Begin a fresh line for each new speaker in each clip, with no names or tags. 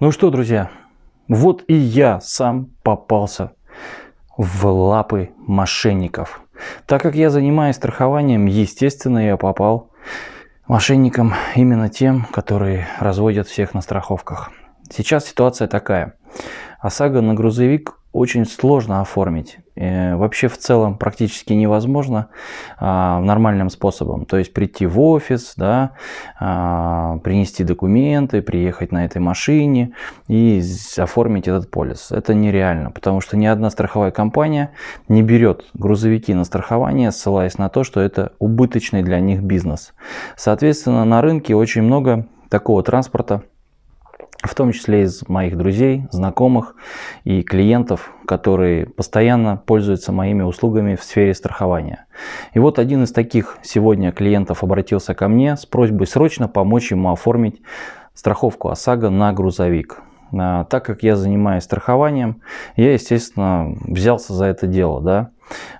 Ну что, друзья, вот и я сам попался в лапы мошенников. Так как я занимаюсь страхованием, естественно, я попал мошенникам именно тем, которые разводят всех на страховках. Сейчас ситуация такая. ОСАГО на грузовик очень сложно оформить. Э, вообще в целом практически невозможно а, нормальным способом. То есть прийти в офис, да, а, принести документы, приехать на этой машине и оформить этот полис. Это нереально, потому что ни одна страховая компания не берет грузовики на страхование, ссылаясь на то, что это убыточный для них бизнес. Соответственно, на рынке очень много такого транспорта, в том числе из моих друзей, знакомых и клиентов, которые постоянно пользуются моими услугами в сфере страхования. И вот один из таких сегодня клиентов обратился ко мне с просьбой срочно помочь ему оформить страховку ОСАГО на грузовик. А, так как я занимаюсь страхованием, я, естественно, взялся за это дело. Да?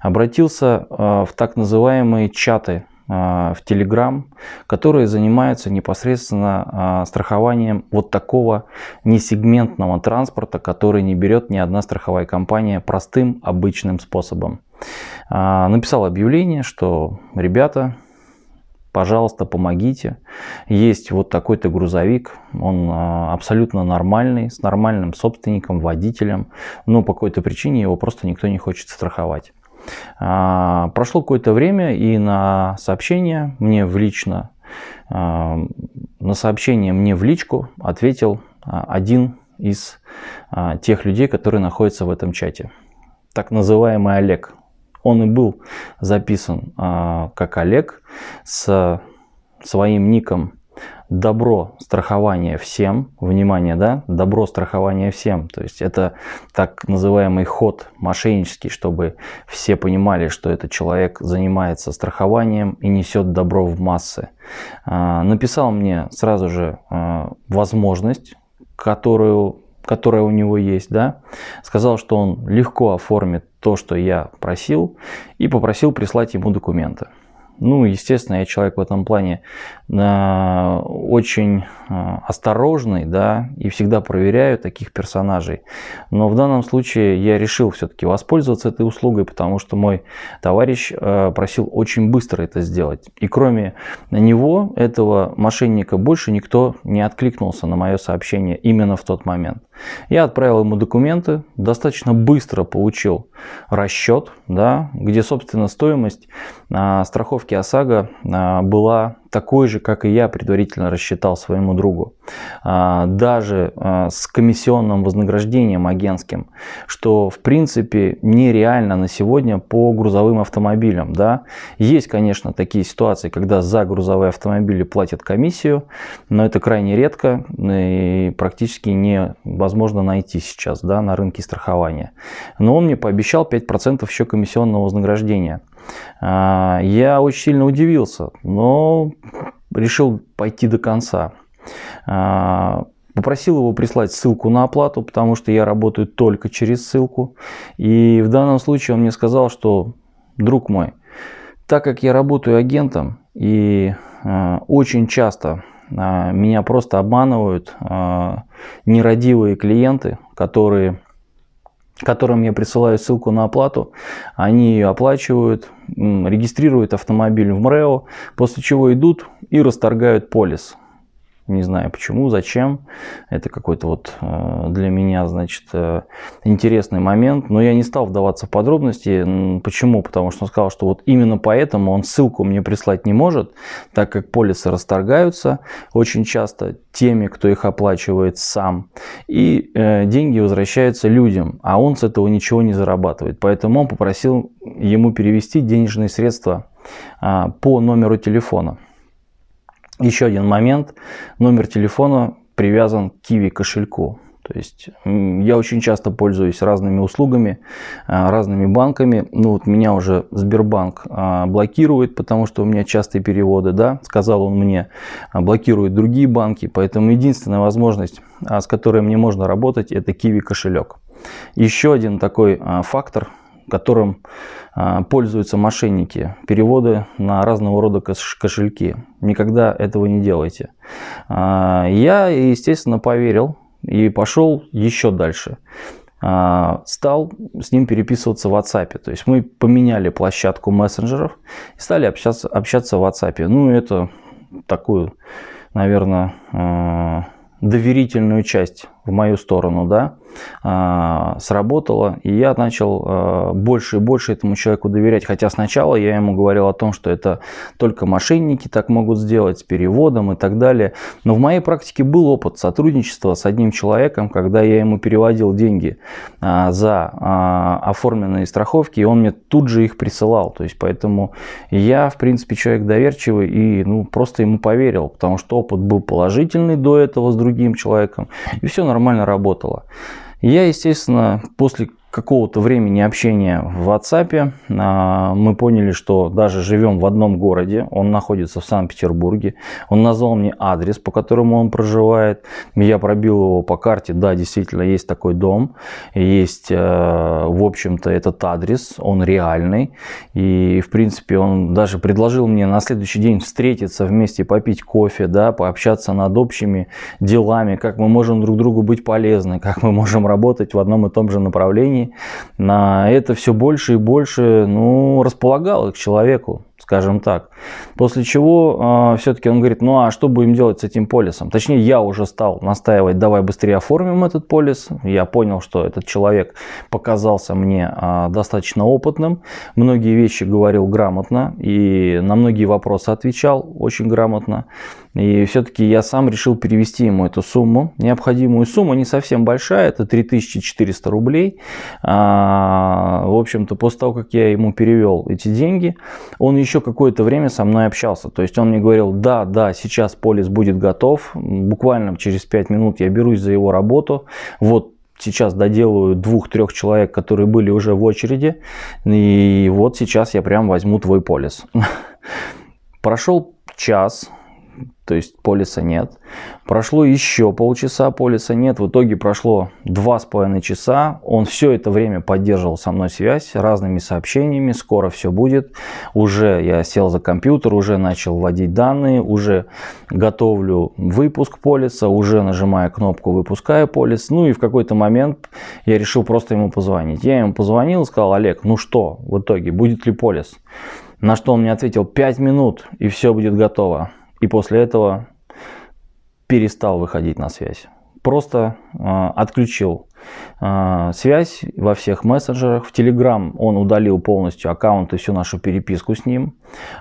Обратился а, в так называемые чаты а, в Telegram, которые занимаются непосредственно а, страхованием вот такого несегментного транспорта, который не берет ни одна страховая компания простым обычным способом. А, написал объявление, что ребята, пожалуйста, помогите. Есть вот такой-то грузовик, он абсолютно нормальный, с нормальным собственником, водителем, но по какой-то причине его просто никто не хочет страховать. А, прошло какое-то время, и на сообщение мне в лично, а, на сообщение мне в личку ответил а, один из тех людей, которые находятся в этом чате. Так называемый Олег. Он и был записан как Олег с своим ником добро страхования всем, внимание, да, добро страхования всем, то есть это так называемый ход мошеннический, чтобы все понимали, что этот человек занимается страхованием и несет добро в массы. А, написал мне сразу же а, возможность, которую которая у него есть, да, сказал, что он легко оформит то, что я просил, и попросил прислать ему документы. Ну, естественно, я человек в этом плане э, очень э, осторожный, да, и всегда проверяю таких персонажей. Но в данном случае я решил все-таки воспользоваться этой услугой, потому что мой товарищ э, просил очень быстро это сделать. И кроме него, этого мошенника, больше никто не откликнулся на мое сообщение именно в тот момент. Я отправил ему документы, достаточно быстро получил расчет, да, где, собственно, стоимость а, страховки ОСАГО а, была такой же, как и я, предварительно рассчитал своему другу. А, даже а, с комиссионным вознаграждением агентским, что в принципе нереально на сегодня по грузовым автомобилям. Да? Есть, конечно, такие ситуации, когда за грузовые автомобили платят комиссию, но это крайне редко и практически невозможно найти сейчас да, на рынке страхования. Но он мне пообещал 5% еще комиссионного вознаграждения. А, я очень сильно удивился, но решил пойти до конца. А, попросил его прислать ссылку на оплату, потому что я работаю только через ссылку. И в данном случае он мне сказал, что, друг мой, так как я работаю агентом и а, очень часто меня просто обманывают нерадивые клиенты, которые которым я присылаю ссылку на оплату, они ее оплачивают, регистрируют автомобиль в МРЭО, после чего идут и расторгают полис. Не знаю почему, зачем. Это какой-то вот э, для меня, значит, э, интересный момент. Но я не стал вдаваться в подробности. Почему? Потому что он сказал, что вот именно поэтому он ссылку мне прислать не может, так как полисы расторгаются очень часто теми, кто их оплачивает сам. И э, деньги возвращаются людям, а он с этого ничего не зарабатывает. Поэтому он попросил ему перевести денежные средства а, по номеру телефона. Еще один момент. Номер телефона привязан к Kiwi кошельку. То есть я очень часто пользуюсь разными услугами, а, разными банками. Ну вот меня уже Сбербанк а, блокирует, потому что у меня частые переводы, да, сказал он мне, а, блокирует другие банки. Поэтому единственная возможность, с которой мне можно работать, это Kiwi кошелек. Еще один такой фактор, которым а, пользуются мошенники, переводы на разного рода кошельки. Никогда этого не делайте. А, я, естественно, поверил и пошел еще дальше. А, стал с ним переписываться в WhatsApp. То есть мы поменяли площадку мессенджеров и стали общаться, общаться в WhatsApp. Ну, это такую, наверное, доверительную часть в мою сторону, да, а, сработало, и я начал а, больше и больше этому человеку доверять, хотя сначала я ему говорил о том, что это только мошенники так могут сделать с переводом и так далее, но в моей практике был опыт сотрудничества с одним человеком, когда я ему переводил деньги а, за оформленные страховки, и он мне тут же их присылал, то есть поэтому я, в принципе, человек доверчивый и ну, просто ему поверил, потому что опыт был положительный до этого с другим человеком, и все нормально нормально работало. Я, естественно, после какого-то времени общения в WhatsApp а, мы поняли, что даже живем в одном городе, он находится в Санкт-Петербурге, он назвал мне адрес, по которому он проживает, я пробил его по карте, да, действительно, есть такой дом, есть, э, в общем-то, этот адрес, он реальный, и, в принципе, он даже предложил мне на следующий день встретиться вместе, попить кофе, да, пообщаться над общими делами, как мы можем друг другу быть полезны, как мы можем работать в одном и том же направлении, на это все больше и больше ну, располагало к человеку скажем так. После чего э, а, все-таки он говорит, ну а что будем делать с этим полисом? Точнее, я уже стал настаивать, давай быстрее оформим этот полис. Я понял, что этот человек показался мне э, достаточно опытным, многие вещи говорил грамотно и на многие вопросы отвечал очень грамотно. И все-таки я сам решил перевести ему эту сумму, необходимую сумму, не совсем большая, это 3400 рублей. А, в общем-то, после того, как я ему перевел эти деньги, он еще еще какое-то время со мной общался. То есть он мне говорил, да, да, сейчас полис будет готов. Буквально через 5 минут я берусь за его работу. Вот сейчас доделаю двух-трех человек, которые были уже в очереди. И вот сейчас я прям возьму твой полис. Прошел час, то есть полиса нет. Прошло еще полчаса, полиса нет. В итоге прошло два с половиной часа. Он все это время поддерживал со мной связь разными сообщениями. Скоро все будет. Уже я сел за компьютер, уже начал вводить данные, уже готовлю выпуск полиса, уже нажимаю кнопку «Выпускаю полис». Ну и в какой-то момент я решил просто ему позвонить. Я ему позвонил сказал, Олег, ну что в итоге, будет ли полис? На что он мне ответил, 5 минут и все будет готово. И после этого перестал выходить на связь. Просто э, отключил а, связь во всех мессенджерах. В Telegram он удалил полностью аккаунт и всю нашу переписку с ним.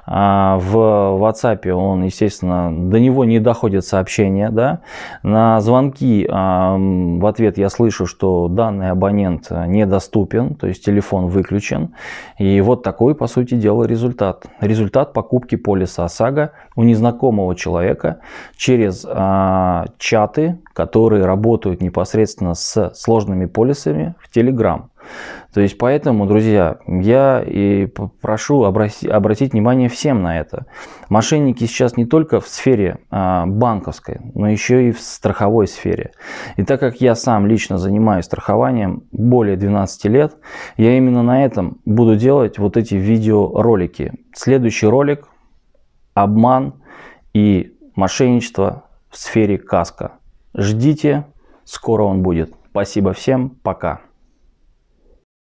А, в WhatsApp он, естественно, до него не доходит сообщения. Да? На звонки а, в ответ я слышу, что данный абонент недоступен, то есть телефон выключен. И вот такой, по сути дела, результат. Результат покупки полиса ОСАГО у незнакомого человека через чаты, которые работают непосредственно с сложными полисами в Telegram. То есть поэтому, друзья, я и прошу обратить, обратить внимание всем на это. Мошенники сейчас не только в сфере а, банковской, но еще и в страховой сфере. И так как я сам лично занимаюсь страхованием более 12 лет, я именно на этом буду делать вот эти видеоролики. Следующий ролик – обман и мошенничество в сфере каска. Ждите, скоро он будет. Спасибо всем, пока.